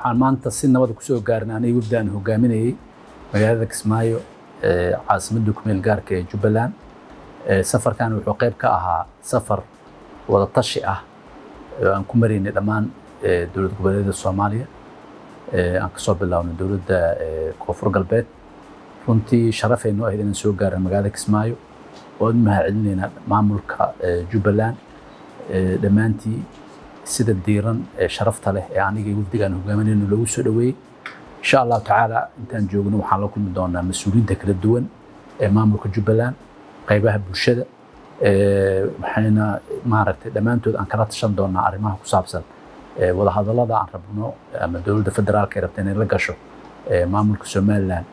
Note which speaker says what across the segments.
Speaker 1: waxaan maanta si nabada kusoo gaarna aniga wafdaan hogaaminayay magaalada kismaayo caasimada kumeel gaarka ee jubbaland safarkan wuxuu qayb ka ahaa safar wadatashi ah oo aan ku maraynay dhammaan dowlad goboleedyada soomaaliya aan kasoo bilaabnay dowladda koonfur galbeed runtii sharafay noo ahayd inaan soo gaarna magaalada kismaayo waan mahadcelinaynaa maamulka jubbaland dhammaantii sida diiran ee sharafta leh ee aniga wafdigaan hogaaminayno loogu soo dhaweeyey insha allahu tacaala intaan joogno waxaan la kulmi doonaa mas uuliinta kala duwan ee maamulka jubbaland qaybaha bulshada waxayna maaragtay dhammaantood aan kala tashan doonaa arrimaha ku saabsan wadahadallada aan rabno ama dowladda federaalka ay rabta inay la gasho maamulka somalilan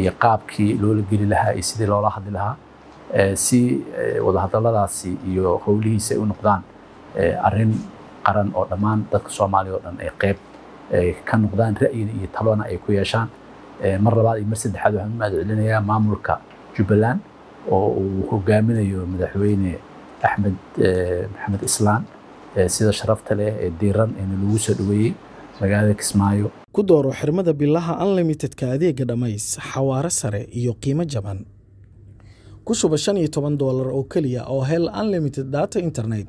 Speaker 1: iyo qaabkii loola geli lahaa iyo sidii loola hadli lahaa si wadahadalladaasi iyo howlihiisa ay u noqdaan arrin qaran oo dhammaan dadka soomaaliya oo dhan ay qayb ka noqdaan ra'yina iyo talona ay ku yeeshaan mar labaad iyo mar saddexaad waxaan u mahadcelinayaa maamulka jubbaland oo uu hogaaminayo madaxweyne axmed
Speaker 2: maxamed islaan sida sharafta leh ee diiran eena lagu soo dhaweeyey magaalada kismaayo ku dooro xirmada bilaha unlimitedka adeega dhammays xawaare sare iyo qiimo jaban ku shuba shan iyo toban doolar oo keliya oo hel unlimited data internet